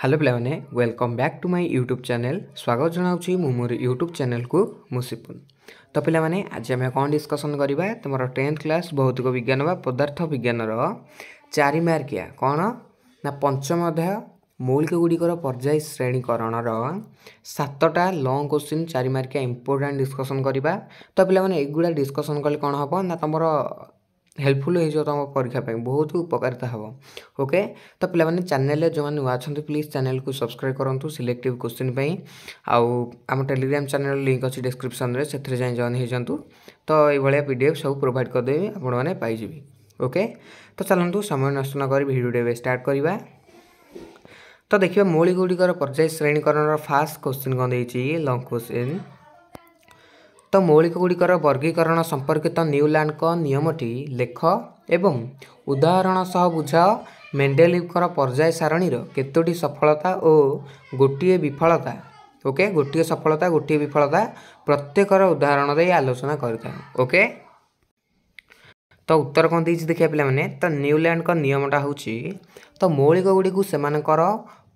hello ପିଲାମାନେ welcome back to my YouTube channel ସ୍ୱାଗତ ଜଣାଉଛି ମୁଁ ମୋର ୟୁଟ୍ୟୁବ୍ ଚ୍ୟାନେଲ୍କୁ ମୁଁ ସିପୁନ୍ ତ ପିଲାମାନେ ଆଜି ଆମେ କ'ଣ ଡିସ୍କସନ୍ କରିବା ତୁମର ଟେନ୍ଥ କ୍ଲାସ୍ ଭୌତିକ ବିଜ୍ଞାନ ବା ପଦାର୍ଥ ବିଜ୍ଞାନର ଚାରି ମାର୍କିଆ କ'ଣ ନା ପଞ୍ଚମ ଅଧ୍ୟାୟ ମୌଳିକ ଗୁଡ଼ିକର ପର୍ଯ୍ୟାୟ ଶ୍ରେଣୀକରଣର ସାତଟା ଲଙ୍ଗ୍ କୋଶ୍ଚିନ୍ ଚାରି ମାର୍କିଆ ଇମ୍ପୋର୍ଟାଣ୍ଟ ଡିସ୍କସନ୍ କରିବା ତ ପିଲାମାନେ ଏଗୁଡ଼ା ଡିସ୍କସନ୍ କଲେ କ'ଣ ହେବ ନା ତୁମର ହେଲ୍ପଫୁଲ୍ ହେଇଯିବ ତୁମ ପରୀକ୍ଷା ପାଇଁ ବହୁତ ଉପକାରିତା ହେବ ଓକେ ତ ପିଲାମାନେ ଚ୍ୟାନେଲ୍ରେ ଯେଉଁମାନେ ନୂଆ ଅଛନ୍ତି ପ୍ଲିଜ୍ ଚ୍ୟାନେଲ୍କୁ ସବସ୍କ୍ରାଇବ୍ କରନ୍ତୁ ସିଲେକ୍ଟିଭ୍ କୋଶ୍ଚିନ୍ ପାଇଁ ଆଉ ଆମ ଟେଲିଗ୍ରାମ୍ ଚ୍ୟାନେଲ୍ ଲିଙ୍କ୍ ଅଛି ଡିସ୍କ୍ରିପ୍ସନ୍ରେ ସେଥିରେ ଯାଇ ଜଏନ୍ ହେଇଯାଆନ୍ତୁ ତ ଏଇଭଳିଆ ପି ଡି ଏଫ୍ ସବୁ ପ୍ରୋଭାଇଡ଼୍ କରିଦେବି ଆପଣମାନେ ପାଇଯିବେ ଓକେ ତ ଚାଲନ୍ତୁ ସମୟ ନଷ୍ଟ ନ କରି ଭିଡ଼ିଓଟି ଏବେ ଷ୍ଟାର୍ଟ କରିବା ତ ଦେଖିବା ମୌଳିକଗୁଡ଼ିକର ପର୍ଯ୍ୟାୟ ଶ୍ରେଣୀକରଣର ଫାର୍ଷ୍ଟ କୋଶ୍ଚିନ୍ କ'ଣ ଦେଇଛି ଲଙ୍ଗ୍ କୋଶ୍ଚିନ୍ ତ ମୌଳିକ ଗୁଡ଼ିକର ବର୍ଗୀକରଣ ସମ୍ପର୍କିତ ନ୍ୟୁଲ୍ୟାଣ୍ଡଙ୍କ ନିୟମଟି ଲେଖ ଏବଂ ଉଦାହରଣ ସହ ବୁଝାଅ ମେଣ୍ଡେଲିଙ୍କର ପର୍ଯ୍ୟାୟ ସାରଣୀର କେତୋଟି ସଫଳତା ଓ ଗୋଟିଏ ବିଫଳତା ଓକେ ଗୋଟିଏ ସଫଳତା ଗୋଟିଏ ବିଫଳତା ପ୍ରତ୍ୟେକର ଉଦାହରଣ ଦେଇ ଆଲୋଚନା କରିଥାଉ ଓକେ ତ ଉତ୍ତର କ'ଣ ଦେଇଛି ଦେଖିବା ପିଲାମାନେ ତ ନ୍ୟୁଲ୍ୟାଣ୍ଡଙ୍କ ନିୟମଟା ହେଉଛି ତ ମୌଳିକ ଗୁଡ଼ିକୁ ସେମାନଙ୍କର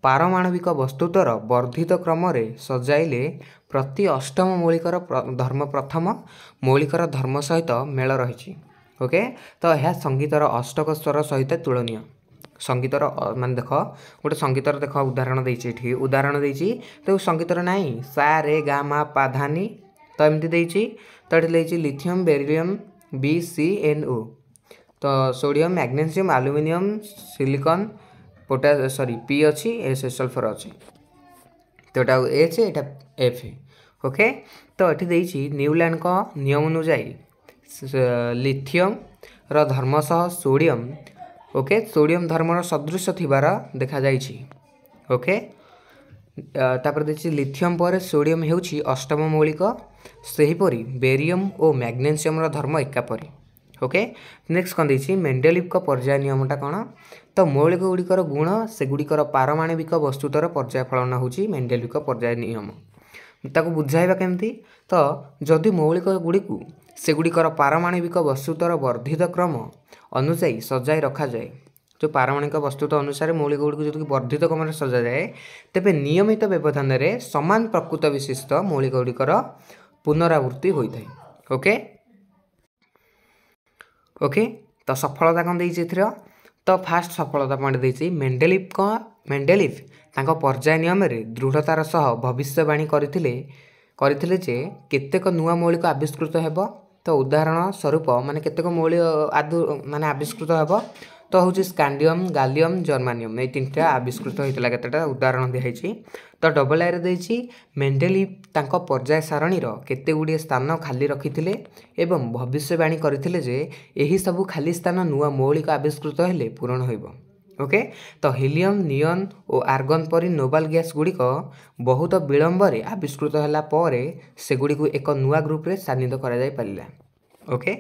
ପାରମାଣବିକ ବସ୍ତୁତ୍ୱର ବର୍ଦ୍ଧିତ କ୍ରମରେ ସଜାଇଲେ ପ୍ରତି ଅଷ୍ଟମ ମୌଳିକର ଧର୍ମ ପ୍ରଥମ ମୌଳିକର ଧର୍ମ ସହିତ ମେଳ ରହିଛି ଓକେ ତ ଏହା ସଙ୍ଗୀତର ଅଷ୍ଟକ ସ୍ୱର ସହିତ ତୁଳନୀୟ ସଙ୍ଗୀତର ମାନେ ଦେଖ ଗୋଟେ ସଙ୍ଗୀତର ଦେଖ ଉଦାହରଣ ଦେଇଛି ଏଠି ଉଦାହରଣ ଦେଇଛି ତ ସଙ୍ଗୀତର ନାହିଁ ସା ରେ ଗା ମା ପାଧାନୀ ତ ଏମିତି ଦେଇଛି ତ ଏଠି ଦେଇଛି lithium beryllium B C N O ତ ସୋଡ଼ିୟମ୍ ମ୍ୟାଗ୍ନେସିୟମ୍ ଆଲୁମିନିୟମ୍ ସିଲିକନ୍ ପୋଟା ସରି ପି ଅଛି ସଲ୍ଫର୍ ଅଛି ତ ଏଇଟା ଏଚ୍ ଏଇଟା ଏଫ୍ ଓକେ ତ ଏଠି ଦେଇଛି ନ୍ୟୁଲାଣ୍ଡଙ୍କ ନିୟମ ଅନୁଯାୟୀ ଲିଥିୟମର ଧର୍ମ ସହ ସୋଡ଼ିୟମ୍ ଓକେ ସୋଡ଼ିୟମ୍ ଧର୍ମର ସଦୃଶ ଥିବାର ଦେଖାଯାଇଛି ଓକେ ତାପରେ ଦେଇଛି ଲିଥିୟମ୍ ପରେ ସୋଡ଼ିୟମ୍ ହେଉଛି ଅଷ୍ଟମ ମୌଳିକ ସେହିପରି ବେରିୟମ୍ ଓ ମ୍ୟାଗ୍ନେସିୟମ୍ର ଧର୍ମ ଏକାପରି ଓକେ ନେକ୍ସଟ୍ କ'ଣ ଦେଇଛି ମେଣ୍ଡେଲିଭଙ୍କ ପର୍ଯ୍ୟାୟ ନିୟମଟା କ'ଣ ତ ମୌଳିକ ଗୁଡ଼ିକର ଗୁଣ ସେଗୁଡ଼ିକର ପାରମାଣବିକ ବସ୍ତୁତର ପର୍ଯ୍ୟାୟ ଫଳନ ହେଉଛି ମେଣ୍ଡେଲିକ ପର୍ଯ୍ୟାୟ ନିୟମ ତାକୁ ବୁଝାଇବା କେମିତି ତ ଯଦି ମୌଳିକ ଗୁଡ଼ିକୁ ସେଗୁଡ଼ିକର ପାରମାଣବିକ ବସ୍ତୁତର ବର୍ଦ୍ଧିତ କ୍ରମ ଅନୁଯାୟୀ ସଜାଇ ରଖାଯାଏ ଯେଉଁ ପାରମାଣିକ ବସ୍ତୁତ ଅନୁସାରେ ମୌଳିକ ଗୁଡ଼ିକୁ ଯଦି ବର୍ଦ୍ଧିତ କ୍ରମରେ ସଜାଯାଏ ତେବେ ନିୟମିତ ବ୍ୟବଧାନରେ ସମାନ ପ୍ରକୃତ ବିଶିଷ୍ଟ ମୌଳିକ ଗୁଡ଼ିକର ପୁନରାବୃତ୍ତି ହୋଇଥାଏ ଓକେ ଓକେ ତ ସଫଳତା କ'ଣ ଦେଇଛି ଏଥିର ତ ଫାଷ୍ଟ ସଫଳତା ପାଣ୍ଡେ ଦେଇଛି ମେଣ୍ଡେଲିଫ୍ଙ୍କ ମେଣ୍ଡେଲିଫ୍ ତାଙ୍କ ପର୍ଯ୍ୟାୟ ନିୟମରେ ଦୃଢ଼ତାର ସହ ଭବିଷ୍ୟବାଣୀ କରିଥିଲେ କରିଥିଲେ ଯେ କେତେକ ନୂଆ ମୌଳିକ ଆବିଷ୍କୃତ ହେବ ତ ଉଦାହରଣ ସ୍ୱରୂପ ମାନେ କେତେକ ମୌଳିକ ଆଦୁ ମାନେ ଆବିଷ୍କୃତ ହେବ ତ ହେଉଛି ସ୍କାଣ୍ଡିୟମ୍ ଗାଲିୟମ୍ ଜର୍ମାନିୟମ୍ ଏଇ ତିନିଟା ଆବିଷ୍କୃତ ହୋଇଥିଲା କେତେଟା ଉଦାହରଣ ଦିଆହେଇଛି ତ ଡବଲ ଆଇରେ ଦେଇଛି ମେଣ୍ଟେଲି ତାଙ୍କ ପର୍ଯ୍ୟାୟ ସାରଣୀର କେତେ ଗୁଡ଼ିଏ ସ୍ଥାନ ଖାଲି ରଖିଥିଲେ ଏବଂ ଭବିଷ୍ୟବାଣୀ କରିଥିଲେ ଯେ ଏହିସବୁ ଖାଲି ସ୍ଥାନ ନୂଆ ମୌଳିକ ଆବିଷ୍କୃତ ହେଲେ ପୂରଣ ହେବ ଓକେ ତ ହିଲିୟମ୍ ନିଅନ୍ ଓ ଆର୍ଗନ୍ ପରି ନୋବାଲ ଗ୍ୟାସ୍ ଗୁଡ଼ିକ ବହୁତ ବିଳମ୍ବରେ ଆବିଷ୍କୃତ ହେଲା ପରେ ସେଗୁଡ଼ିକୁ ଏକ ନୂଆ ଗ୍ରୁପ୍ରେ ସ୍ଥାନିତ କରାଯାଇପାରିଲା ଓକେ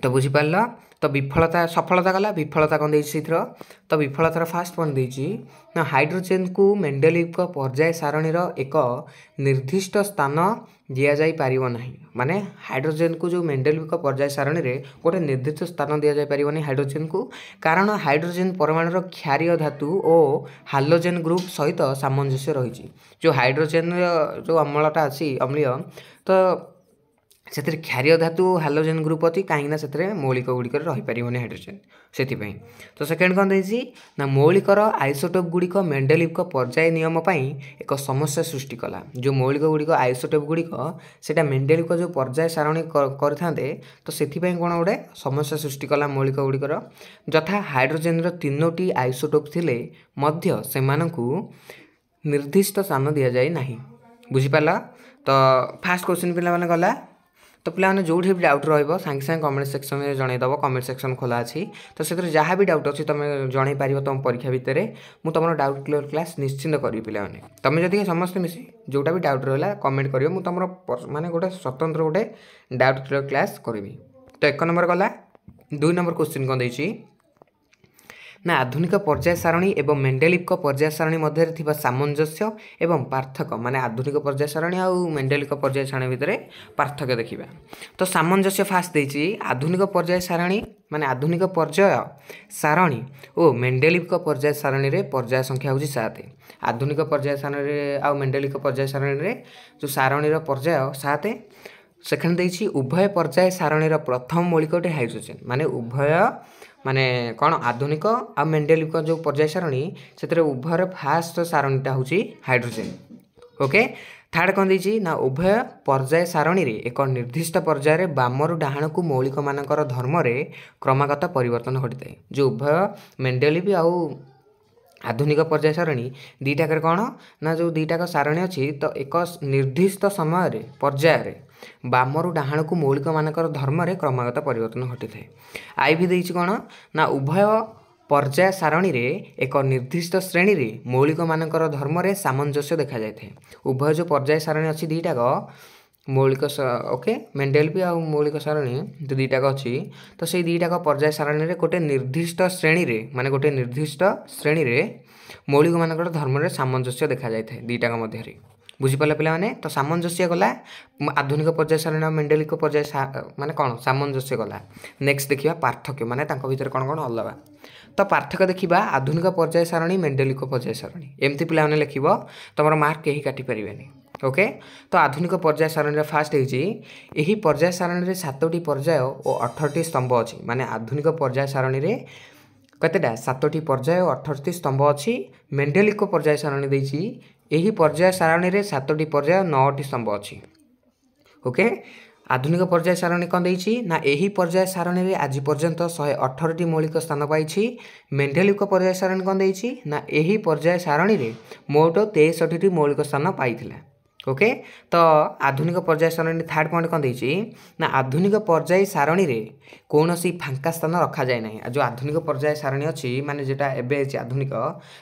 ତ ବୁଝିପାରିଲ ତ ବିଫଳତା ସଫଳତା କଲା ବିଫଳତା କ'ଣ ଦେଇଛି ସେଥିର ତ ବିଫଳତାର ଫାଷ୍ଟ କ'ଣ ଦେଇଛି ନା ହାଇଡ୍ରୋଜେନ୍କୁ ମେଣ୍ଡେଲିଙ୍କ ପର୍ଯ୍ୟାୟ ସାରଣୀର ଏକ ନିର୍ଦ୍ଦିଷ୍ଟ ସ୍ଥାନ ଦିଆଯାଇପାରିବ ନାହିଁ ମାନେ ହାଇଡ୍ରୋଜେନ୍କୁ ଯେଉଁ ମେଣ୍ଡେଲିଙ୍କ ପର୍ଯ୍ୟାୟ ସାରଣୀରେ ଗୋଟେ ନିର୍ଦ୍ଦିଷ୍ଟ ସ୍ଥାନ ଦିଆଯାଇପାରିବନି ହାଇଡ୍ରୋଜେନ୍କୁ କାରଣ ହାଇଡ୍ରୋଜେନ୍ ପରିମାଣର କ୍ଷାରୀୟ ଧାତୁ ଓ ହାଲୋଜେନ୍ ଗ୍ରୁପ୍ ସହିତ ସାମଞ୍ଜସ୍ୟ ରହିଛି ଯେଉଁ ହାଇଡ୍ରୋଜେନ୍ର ଯେଉଁ ଅମ୍ଳଟା ଅଛି ଅମ୍ଳୀୟ ତ ସେଥିରେ କ୍ଷାରୀୟ ଧାତୁ ହାଲୋଜେନ୍ ଗ୍ରୁପ୍ ଅଛି କାହିଁକିନା ସେଥିରେ ମୌଳିକ ଗୁଡ଼ିକରେ ରହିପାରିବନି ହାଇଡ୍ରୋଜେନ୍ ସେଥିପାଇଁ ତ ସେକେଣ୍ଡ କ'ଣ ଦେଇଛି ନା ମୌଳିକର ଆଇସୋଟୋପ୍ ଗୁଡ଼ିକ ମେଣ୍ଡେଲିଭଙ୍କ ପର୍ଯ୍ୟାୟ ନିୟମ ପାଇଁ ଏକ ସମସ୍ୟା ସୃଷ୍ଟି କଲା ଯେଉଁ ମୌଳିକ ଗୁଡ଼ିକ ଆଇସୋଟୋପ୍ ଗୁଡ଼ିକ ସେଇଟା ମେଣ୍ଡେଲିଭଙ୍କ ଯେଉଁ ପର୍ଯ୍ୟାୟ ସାରଣୀ କରିଥାନ୍ତେ ତ ସେଥିପାଇଁ କ'ଣ ଗୋଟେ ସମସ୍ୟା ସୃଷ୍ଟି କଲା ମୌଳିକ ଗୁଡ଼ିକର ଯଥା ହାଇଡ୍ରୋଜେନ୍ର ତିନୋଟି ଆଇସୋଟୋପ୍ ଥିଲେ ମଧ୍ୟ ସେମାନଙ୍କୁ ନିର୍ଦ୍ଦିଷ୍ଟ ସ୍ଥାନ ଦିଆଯାଇ ନାହିଁ ବୁଝିପାରିଲ ତ ଫାଷ୍ଟ କ୍ୱେଶ୍ଚିନ୍ ପିଲାମାନେ ଗଲା ତ ପିଲାମାନେ ଯେଉଁଠି ବି ଡାଉଟ୍ ରହିବ ସାଙ୍ଗେ ସାଙ୍ଗେ କମେଣ୍ଟ ସେକ୍ସନରେ ଜଣାଇଦେବ କମେଣ୍ଟ ସେକ୍ସନ୍ ଖୋଲା ଅଛି ତ ସେଥିରେ ଯାହା ବି ଡାଉଟ୍ ଅଛି ତୁମେ ଜଣାଇ ପାରିବ ତୁମ ପରୀକ୍ଷା ଭିତରେ ମୁଁ ତୁମର ଡାଉଟ୍ କ୍ଲିୟର କ୍ଲାସ୍ ନିଶ୍ଚିନ୍ତ କରିବି ପିଲାମାନେ ତୁମେ ଯଦି ସମସ୍ତେ ମିଶି ଯେଉଁଟା ବି ଡାଉଟ୍ ରହିଲା କମେଣ୍ଟ କରିବ ମୁଁ ତୁମର ମାନେ ଗୋଟେ ସ୍ୱତନ୍ତ୍ର ଗୋଟେ ଡାଉଟ୍ କ୍ଲିୟର କ୍ଲାସ୍ କରିବି ତ ଏକ ନମ୍ବର ଗଲା ଦୁଇ ନମ୍ବର କୋଶ୍ଚିନ୍ କ'ଣ ଦେଇଛି ନା ଆଧୁନିକ ପର୍ଯ୍ୟାୟ ସାରଣୀ ଏବଂ ମେଣ୍ଡେଲିଭଙ୍କ ପର୍ଯ୍ୟାୟ ସାରଣୀ ମଧ୍ୟରେ ଥିବା ସାମଞ୍ଜସ୍ୟ ଏବଂ ପାର୍ଥକ୍ୟ ମାନେ ଆଧୁନିକ ପର୍ଯ୍ୟାୟ ସାରଣୀ ଆଉ ମେଣ୍ଡେଲିଭଙ୍କ ପର୍ଯ୍ୟାୟ ସାରଣୀ ଭିତରେ ପାର୍ଥକ୍ୟ ଦେଖିବା ତ ସାମଞ୍ଜସ୍ୟ ଫାଷ୍ଟ ଦେଇଛି ଆଧୁନିକ ପର୍ଯ୍ୟାୟ ସାରଣୀ ମାନେ ଆଧୁନିକ ପର୍ଯ୍ୟାୟ ସାରଣୀ ଓ ମେଣ୍ଡେଲିଭଙ୍କ ପର୍ଯ୍ୟାୟ ସାରଣୀରେ ପର୍ଯ୍ୟାୟ ସଂଖ୍ୟା ହେଉଛି ସାତ ଆଧୁନିକ ପର୍ଯ୍ୟାୟ ସାରଣୀରେ ଆଉ ମେଣ୍ଡେଲିଭଙ୍କ ପର୍ଯ୍ୟାୟ ସାରଣୀରେ ଯେଉଁ ସାରଣୀର ପର୍ଯ୍ୟାୟ ସାତ সেখানে ଦେଇଛି ଉଭୟ ପର୍ଯ୍ୟାୟ ସାରଣୀର ପ୍ରଥମ ମୌଳିକଟି হাইড্রোজেন ମାନେ ଉଭୟ ମାନେ କ'ଣ ଆଧୁନିକ ଆଉ ମେଣ୍ଡେଲିକ ଯେଉଁ ପର୍ଯ୍ୟାୟ ସାରଣୀ ସେଥିରେ ଉଭୟର ଫାଷ୍ଟ ସାରଣୀଟା ହେଉଛି ହାଇଡ୍ରୋଜେନ୍ ଓକେ ଥାର୍ଡ଼ କ'ଣ ଦେଇଛି ନା ଉଭୟ ପର୍ଯ୍ୟାୟ ସାରଣୀରେ ଏକ ନିର୍ଦ୍ଦିଷ୍ଟ ପର୍ଯ୍ୟାୟରେ ବାମରୁ ଡାହାଣକୁ ମୌଳିକମାନଙ୍କର ଧର୍ମରେ କ୍ରମାଗତ ପରିବର୍ତ୍ତନ ଘଟିଥାଏ ଯେଉଁ ଉଭୟ ମେଣ୍ଡେଲି ବି ଆଉ ଆଧୁନିକ ପର୍ଯ୍ୟାୟ ସାରଣୀ ଦୁଇଟାକରେ କ'ଣ ନା ଯେଉଁ ଦୁଇଟାକ ସାରଣୀ ଅଛି ତ ଏକ ନିର୍ଦ୍ଦିଷ୍ଟ ସମୟରେ ପର୍ଯ୍ୟାୟରେ ବାମରୁ ଡାହାଣକୁ ମୌଳିକମାନଙ୍କର ଧର୍ମରେ କ୍ରମାଗତ ପରିବର୍ତ୍ତନ ଘଟିଥାଏ ଆଇ ଭି ଦେଇଛି କ'ଣ ନା ଉଭୟ ପର୍ଯ୍ୟାୟ ସାରଣୀରେ ଏକ ନିର୍ଦ୍ଦିଷ୍ଟ ଶ୍ରେଣୀରେ ମୌଳିକମାନଙ୍କର ଧର୍ମରେ ସାମଞ୍ଜସ୍ୟ ଦେଖାଯାଇଥାଏ ଉଭୟ ଯେଉଁ ପର୍ଯ୍ୟାୟ ସାରଣୀ ଅଛି ଦୁଇଟାକ ମୌଳିକ ଓକେ ମେଣ୍ଡେଲବି ଆଉ ମୌଳିକ ସାରଣୀ ଯେଉଁ ଦୁଇଟାକ ଅଛି ତ ସେଇ ଦୁଇଟାକ ପର୍ଯ୍ୟାୟ ସାରଣୀରେ ଗୋଟେ ନିର୍ଦ୍ଦିଷ୍ଟ ଶ୍ରେଣୀରେ ମାନେ ଗୋଟେ ନିର୍ଦ୍ଦିଷ୍ଟ ଶ୍ରେଣୀରେ ମୌଳିକମାନଙ୍କର ଧର୍ମରେ ସାମଞ୍ଜସ୍ୟ ଦେଖାଯାଇଥାଏ ଦୁଇଟାଙ୍କ ମଧ୍ୟରେ ବୁଝିପାରିଲେ ପିଲାମାନେ ତ ସାମଞ୍ଜସ୍ୟ ଗଲା ଆଧୁନିକ ପର୍ଯ୍ୟାୟ ସାରଣୀ ଆଉ ମେଣ୍ଡେଲିକ ପର୍ଯ୍ୟାୟ ମାନେ କ'ଣ ସାମଞ୍ଜସ୍ୟ ଗଲା ନେକ୍ସଟ ଦେଖିବା ପାର୍ଥକ୍ୟ ମାନେ ତାଙ୍କ ଭିତରେ କ'ଣ କ'ଣ ଅଲଗା ତ ପାର୍ଥକ୍ୟ ଦେଖିବା ଆଧୁନିକ ପର୍ଯ୍ୟାୟ ସାରଣୀ ମେଣ୍ଡେଲିକ ପର୍ଯ୍ୟାୟ ସାରଣୀ ଏମିତି ପିଲାମାନେ ଲେଖିବ ତୁମର ମାର୍କ କେହି କାଟିପାରିବେନି ଓକେ ତ ଆଧୁନିକ ପର୍ଯ୍ୟାୟ ସାରଣୀର ଫାଷ୍ଟ ହେଉଛି ଏହି ପର୍ଯ୍ୟାୟ ସାରଣୀରେ ସାତଟି ପର୍ଯ୍ୟାୟ ଓ ଅଠରଟି ସ୍ତମ୍ଭ ଅଛି ମାନେ ଆଧୁନିକ ପର୍ଯ୍ୟାୟ ସାରଣୀରେ କେତେଟା ସାତଟି ପର୍ଯ୍ୟାୟ ଓ ଅଠରଟି ସ୍ତମ୍ଭ ଅଛି ମେଣ୍ଡେଲିକ ପର୍ଯ୍ୟାୟ ସାରଣୀ ଦେଇଛି ଏହି ପର୍ଯ୍ୟାୟ ସାରଣୀରେ ସାତଟି ପର୍ଯ୍ୟାୟ ନଅଟି ସ୍ତମ୍ଭ ଅଛି ଓକେ ଆଧୁନିକ ପର୍ଯ୍ୟାୟ ସାରଣୀ କ'ଣ ଦେଇଛି ନା ଏହି ପର୍ଯ୍ୟାୟ ସାରଣୀରେ ଆଜି ପର୍ଯ୍ୟନ୍ତ ଶହେ ଅଠରଟି ମୌଳିକ ସ୍ଥାନ ପାଇଛି ମେଣ୍ଢେଲିଙ୍କ ପର୍ଯ୍ୟାୟ ସାରଣୀ କ'ଣ ଦେଇଛି ନା ଏହି ପର୍ଯ୍ୟାୟ ସାରଣୀରେ ମୋଟ ତେଷଠିଟି ମୌଳିକ ସ୍ଥାନ ପାଇଥିଲା ଓକେ ତ ଆଧୁନିକ ପର୍ଯ୍ୟାୟ ସାରଣୀ ଥାର୍ଡ଼ ପଏଣ୍ଟ କ'ଣ ଦେଇଛି ନା ଆଧୁନିକ ପର୍ଯ୍ୟାୟ ସାରଣୀରେ କୌଣସି ଫାଙ୍କା ସ୍ଥାନ ରଖାଯାଏ ନାହିଁ ଆଉ ଯେଉଁ ଆଧୁନିକ ପର୍ଯ୍ୟାୟ ସାରଣୀ ଅଛି ମାନେ ଯେଉଁଟା ଏବେ ଅଛି ଆଧୁନିକ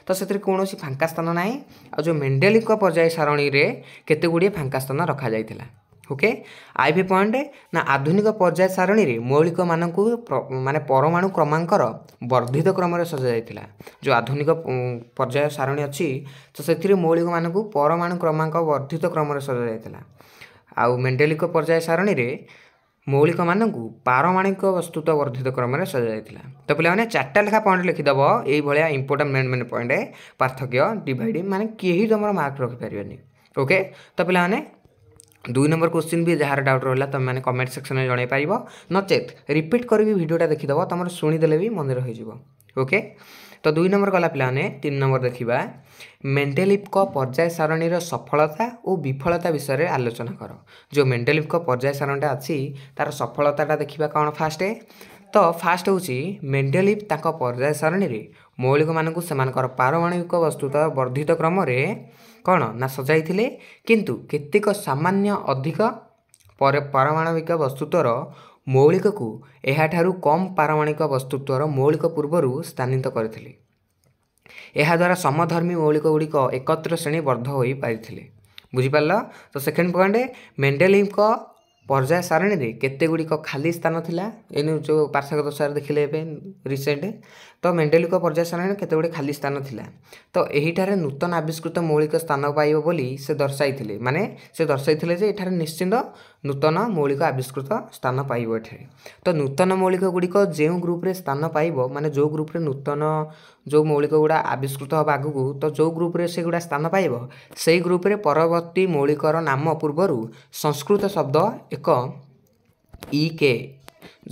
ତ ସେଥିରେ କୌଣସି ଫାଙ୍କା ସ୍ଥାନ ନାହିଁ ଆଉ ଯେଉଁ ମେଣ୍ଡେଲିଙ୍କ ପର୍ଯ୍ୟାୟ ସାରଣୀରେ କେତେ ଗୁଡ଼ିଏ ଫାଙ୍କା ସ୍ଥାନ ରଖାଯାଇଥିଲା ଓକେ ଆଇଭି ପଏଣ୍ଟ ନା ଆଧୁନିକ ପର୍ଯ୍ୟାୟ ସାରଣୀରେ ମୌଳିକମାନଙ୍କୁ ମାନେ ପରମାଣୁ କ୍ରମାଙ୍କର ବର୍ଦ୍ଧିତ କ୍ରମରେ ସଜାଯାଇଥିଲା ଯେଉଁ ଆଧୁନିକ ପର୍ଯ୍ୟାୟ ସାରଣୀ ଅଛି ତ ସେଥିରେ ମୌଳିକମାନଙ୍କୁ ପରମାଣୁ କ୍ରମାଙ୍କ ବର୍ଦ୍ଧିତ କ୍ରମରେ ସଜାଯାଇଥିଲା ଆଉ ମେଣ୍ଡେଲିକ ପର୍ଯ୍ୟାୟ ସାରଣୀରେ ମୌଳିକମାନଙ୍କୁ ପାରମାଣିକ ବସ୍ତୁତ ବର୍ଦ୍ଧିତ କ୍ରମରେ ସଜାଯାଇଥିଲା ତ ପିଲାମାନେ ଚାରିଟା ଲେଖା ପଏଣ୍ଟ ଲେଖିଦେବ ଏଇଭଳିଆ ଇମ୍ପୋର୍ଟାଣ୍ଟ ମେନ୍ ମେନ୍ ପଏଣ୍ଟ ପାର୍ଥକ୍ୟ ଡିଭାଇଡ଼ ମାନେ କେହି ତୁମର ମାର୍କ ରଖିପାରିବେନି ଓକେ ତ ପିଲାମାନେ দুই নম্বর কোশ্চিন বি যার ডাউট রহলা তুমি কমেন্ট সেকশনে জনাই পাব নচেত রিপিট করি ভিডিওটা দেখিদেব তোমার শুনেদেলে বি মনে রয়েছে ওকে তো দুই নম্বর গলা পিলানে তিন নম্বর দেখিবা মেন্ডেলিভଙ୍କ পর্যায় সারণীর সফলতা ও বিফলতা বিষয়ে আলোচনা কর যে মেন্ডেলিভଙ୍କ পর্যায় সারণীটা আছে তার সফলতাটা দেখিবা কোণ ফার্স্ট ତ ଫାଷ୍ଟ ହେଉଛି ମେଣ୍ଡେଲିଭ୍ ତାଙ୍କ ପର୍ଯ୍ୟାୟ ସାରଣୀରେ ମୌଳିକମାନଙ୍କୁ ସେମାନଙ୍କର ପାରମାଣବିକ ବସ୍ତୁତ ବର୍ଦ୍ଧିତ କ୍ରମରେ କ'ଣ ନା ସଜାଇଥିଲେ କିନ୍ତୁ କେତେକ ସାମାନ୍ୟ ଅଧିକ ପାରମାଣବିକ ବସ୍ତୁତ୍ୱର ମୌଳିକକୁ ଏହାଠାରୁ କମ୍ ପାରମାଣିକ ବସ୍ତୁତ୍ୱର ମୌଳିକ ପୂର୍ବରୁ ସ୍ଥାନିତ କରିଥିଲେ ଏହାଦ୍ୱାରା ସମଧର୍ମୀ ମୌଳିକ ଗୁଡ଼ିକ ଏକତ୍ର ଶ୍ରେଣୀବଦ୍ଧ ହୋଇପାରିଥିଲେ ବୁଝିପାରିଲ ତ ସେକେଣ୍ଡ ପଏଣ୍ଟ ମେଣ୍ଡେଲିଙ୍କ ପର୍ଯ୍ୟାୟ ସାରଣୀରେ କେତେଗୁଡ଼ିକ ଖାଲି ସ୍ଥାନ ଥିଲା ଏଇନୁ ଯେଉଁ ପାର୍ଶ୍ୱିକ ଦଶାରେ ଦେଖିଲେ ଏବେ ରିସେଣ୍ଟ ତ ମେଣ୍ଡେଲିକ ପର୍ଯ୍ୟାୟ ସାରଣୀରେ କେତେଗୁଡ଼ିଏ ଖାଲି ସ୍ଥାନ ଥିଲା ତ ଏହିଠାରେ ନୂତନ ଆବିଷ୍କୃତ ମୌଳିକ ସ୍ଥାନ ପାଇବ ବୋଲି ସେ ଦର୍ଶାଇଥିଲେ ମାନେ ସେ ଦର୍ଶାଇଥିଲେ ଯେ ଏଠାରେ ନିଶ୍ଚିନ୍ତ ନୂତନ ମୌଳିକ ଆବିଷ୍କୃତ ସ୍ଥାନ ପାଇବ ଏଠାରେ ତ ନୂତନ ମୌଳିକ ଗୁଡ଼ିକ ଯେଉଁ ଗ୍ରୁପରେ ସ୍ଥାନ ପାଇବ ମାନେ ଯେଉଁ ଗ୍ରୁପରେ ନୂତନ ଯେଉଁ ମୌଳିକ ଗୁଡ଼ା ଆବିଷ୍କୃତ ହେବା ଆଗକୁ ତ ଯେଉଁ ଗ୍ରୁପରେ ସେଗୁଡ଼ା ସ୍ଥାନ ପାଇବ ସେଇ ଗ୍ରୁପରେ ପରବର୍ତ୍ତୀ ମୌଳିକର ନାମ ପୂର୍ବରୁ ସଂସ୍କୃତ ଶବ୍ଦ ଏକ ଇ କେ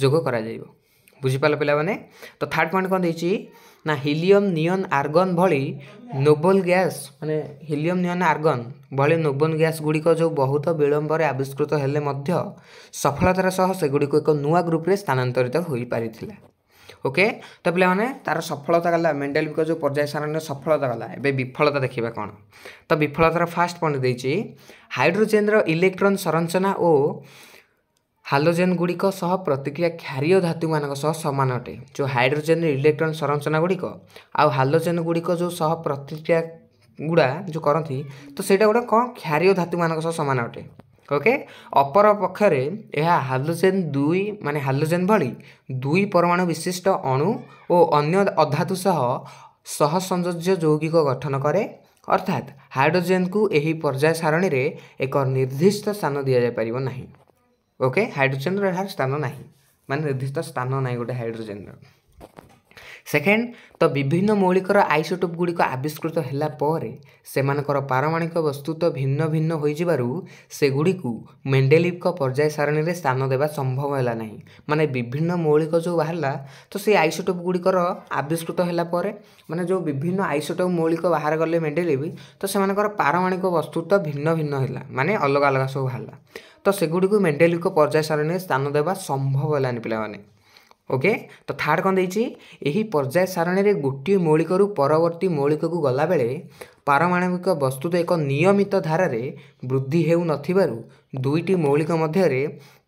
ଯୋଗ କରାଯାଇବ ବୁଝିପାରିଲ ପିଲାମାନେ ତ ଥାର୍ଡ଼ ପଏଣ୍ଟ କ'ଣ ଦେଇଛି ନା ହିଲିୟମ୍ ନିଅନ୍ ଆର୍ଗନ୍ ଭଳି ନୋବଲ୍ ଗ୍ୟାସ୍ ମାନେ ହିଲିୟମ୍ ନିଅନ୍ ଆର୍ଗନ୍ ଭଳି ନୋବଲ୍ ଗ୍ୟାସ୍ ଗୁଡ଼ିକ ଯେଉଁ ବହୁତ ବିଳମ୍ବରେ ଆବିଷ୍କୃତ ହେଲେ ମଧ୍ୟ ସଫଳତାର ସହ ସେଗୁଡ଼ିକୁ ଏକ ନୂଆ ଗ୍ରୁପ୍ରେ ସ୍ଥାନାନ୍ତରିତ ହୋଇପାରିଥିଲା ଓକେ ତ ପିଲାମାନେ ତା'ର ସଫଳତା ଗଲା ମେଣ୍ଡେଲଙ୍କ ଯେଉଁ ପର୍ଯ୍ୟାୟ ସାରଣୀର ସଫଳତା ଗଲା ଏବେ ବିଫଳତା ଦେଖିବା କ'ଣ ତ ବିଫଳତାର ଫାଷ୍ଟ ପଏଣ୍ଟ ଦେଇଛି ହାଇଡ୍ରୋଜେନ୍ର ଇଲେକ୍ଟ୍ରନ୍ ସଂରଚନା ଓ ହାଲୋଜେନ୍ ଗୁଡ଼ିକ ସହ ପ୍ରତିକ୍ରିୟା କ୍ଷାରୀୟ ଧାତୁମାନଙ୍କ ସହ ସମାନ ଅଟେ ଯେଉଁ ହାଇଡ୍ରୋଜେନ୍ ଇଲେକ୍ଟ୍ରନ୍ ସଂରଚନା ଗୁଡ଼ିକ ଆଉ ହାଲୋଜେନ୍ ଗୁଡ଼ିକ ଯେଉଁ ସହ ପ୍ରତିକ୍ରିୟା ଗୁଡ଼ା ଯେଉଁ କରନ୍ତି ତ ସେଇଟା ଗୋଟେ କ'ଣ କ୍ଷାରୀୟ ଧାତୁମାନଙ୍କ ସହ ସମାନ ଅଟେ ଓକେ ଅପର ପକ୍ଷରେ ଏହା ହାଲୋଜେନ୍ ଦୁଇ ମାନେ ହାଲୋଜେନ୍ ଭଳି ଦୁଇ ପରମାଣୁ ବିଶିଷ୍ଟ ଅଣୁ ଓ ଅନ୍ୟ ଅଧାତୁ ସହ ସହସଂଯୋଜ୍ୟ ଯୌଗିକ ଗଠନ କରେ ଅର୍ଥାତ୍ ହାଇଡ୍ରୋଜେନ୍କୁ ଏହି ପର୍ଯ୍ୟାୟ ସାରଣୀରେ ଏକ ନିର୍ଦ୍ଦିଷ୍ଟ ସ୍ଥାନ ଦିଆଯାଇପାରିବ ନାହିଁ ଓକେ ହାଇଡ୍ରୋଜେନ୍ର ଏହାର ସ୍ଥାନ ନାହିଁ ମାନେ ନିର୍ଦ୍ଦିଷ୍ଟ ସ୍ଥାନ ନାହିଁ ଗୋଟେ ହାଇଡ୍ରୋଜେନ୍ର ସେକେଣ୍ଡ ତ ବିଭିନ୍ନ ମୌଳିକର ଆଇସୋଟୋପ୍ ଗୁଡ଼ିକ ଆବିଷ୍କୃତ ହେଲା ପରେ ସେମାନଙ୍କର ପାରମାଣିକ ବସ୍ତୁ ତ ଭିନ୍ନ ଭିନ୍ନ ହୋଇଯିବାରୁ ସେଗୁଡ଼ିକୁ ମେଣ୍ଡେଲିଭ୍ଙ୍କ ପର୍ଯ୍ୟାୟ ସାରଣୀରେ ସ୍ଥାନ ଦେବା ସମ୍ଭବ ହେଲା ନାହିଁ ମାନେ ବିଭିନ୍ନ ମୌଳିକ ଯେଉଁ ବାହାରିଲା ତ ସେ ଆଇସୋଟୋପ୍ ଗୁଡ଼ିକର ଆବିଷ୍କୃତ ହେଲା ପରେ ମାନେ ଯେଉଁ ବିଭିନ୍ନ ଆଇସୋଟୋପ୍ ମୌଳିକ ବାହାର କଲେ ମେଣ୍ଡେଲିଭ୍ ତ ସେମାନଙ୍କର ପାରମାଣିକ ବସ୍ତୁ ତ ଭିନ୍ନ ଭିନ୍ନ ହେଲା ମାନେ ଅଲଗା ଅଲଗା ସବୁ ବାହାରିଲା ତ ସେଗୁଡ଼ିକୁ ମେଣ୍ଟାଲିଙ୍କ ପର୍ଯ୍ୟାୟ ସାରଣୀରେ ସ୍ଥାନ ଦେବା ସମ୍ଭବ ହେଲାନି ପିଲାମାନେ ଓକେ ତ ଥାର୍ଡ଼ କ'ଣ ଦେଇଛି ଏହି ପର୍ଯ୍ୟାୟ ସାରଣୀରେ ଗୋଟିଏ ମୌଳିକରୁ ପରବର୍ତ୍ତୀ ମୌଳିକକୁ ଗଲାବେଳେ ପାରମାଣବିକ ବସ୍ତୁତ ଏକ ନିୟମିତ ଧାରାରେ ବୃଦ୍ଧି ହେଉନଥିବାରୁ ଦୁଇଟି ମୌଳିକ ମଧ୍ୟରେ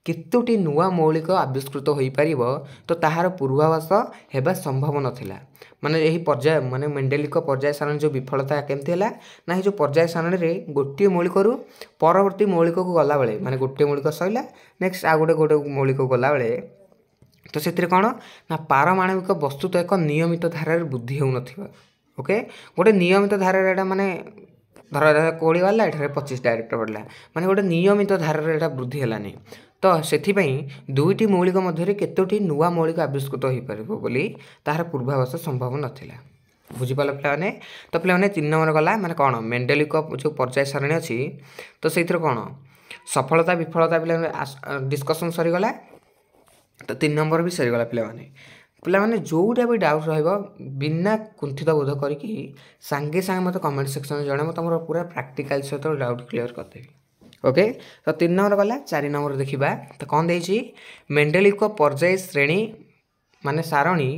କେତୋଟି ନୂଆ ମୌଳିକ ଆବିଷ୍କୃତ ହୋଇପାରିବ ତ ତାହାର ପୂର୍ବାଭାସ ହେବା ସମ୍ଭବ ନଥିଲା ମାନେ ଏହି ପର୍ଯ୍ୟାୟ ମାନେ ମେଣ୍ଡେଲିକ ପର୍ଯ୍ୟାୟ ସାରଣୀ ଯେଉଁ ବିଫଳତା କେମିତି ହେଲା ନା ଏହି ଯେଉଁ ପର୍ଯ୍ୟାୟ ସାରଣୀରେ ଗୋଟିଏ ମୌଳିକରୁ ପରବର୍ତ୍ତୀ ମୌଳିକକୁ ଗଲାବେଳେ ମାନେ ଗୋଟିଏ ମୌଳିକ ସରିଲା ନେକ୍ସଟ୍ ଆଉ ଗୋଟେ ଗୋଟେ ମୌଳିକକୁ ଗଲାବେଳେ ତ ସେଥିରେ କ'ଣ ନା ପାରମାଣବିକ ବସ୍ତୁ ତ ଏକ ନିୟମିତ ଧାରାରେ ବୃଦ୍ଧି ହେଉନଥିବ ଓକେ ଗୋଟେ ନିୟମିତ ଧାରାରେ ଏଇଟା ମାନେ ଧର କୋଡ଼ିଏ ବାହାରିଲା ଏଠାରେ ପଚିଶ ଡାଇରେକ୍ଟ ପଡ଼ିଲା ମାନେ ଗୋଟେ ନିୟମିତ ଧାରାରେ ଏଇଟା ବୃଦ୍ଧି ହେଲାନି ତ ସେଥିପାଇଁ ଦୁଇଟି ମୌଳିକ ମଧ୍ୟରେ କେତୋଟି ନୂଆ ମୌଳିକ ଆବିଷ୍କୃତ ହୋଇପାରିବ ବୋଲି ତାହାର ପୂର୍ବାଭାସ ସମ୍ଭବ ନଥିଲା ବୁଝିପାରିଲ ପିଲାମାନେ ତ ପିଲାମାନେ ତିନି ନମ୍ବର ଗଲା ମାନେ କ'ଣ ମେଣ୍ଡେଲିକ ଯେଉଁ ପର୍ଯ୍ୟାୟ ସାରଣୀ ଅଛି ତ ସେଇଥିରେ କ'ଣ ସଫଳତା ବିଫଳତା ପିଲାମାନେ ଡିସ୍କସନ୍ ସରିଗଲା ତ ତିନି ନମ୍ବର ବି ସରିଗଲା ପିଲାମାନେ ପିଲାମାନେ ଯେଉଁଟା ବି ଡାଉଟ୍ ରହିବ ବିନା କୁଣ୍ଠିତ ବୋଧ କରିକି ସାଙ୍ଗେ ସାଙ୍ଗେ ମୋତେ କମେଣ୍ଟ ଜଣେ ମୁଁ ତୁମର ପୁରା ପ୍ରାକ୍ଟିକାଲ ସହିତ ଡାଉଟ୍ କ୍ଲିଅର୍ କରିଦେବି ଓକେ ତ ତିନି ନମ୍ବର ଗଲା ଚାରି ନମ୍ବର ଦେଖିବା ତ କ'ଣ ଦେଇଛି ମେଣ୍ଡେଲିକ ପର୍ଯ୍ୟାୟ ଶ୍ରେଣୀ ମାନେ ସାରଣୀ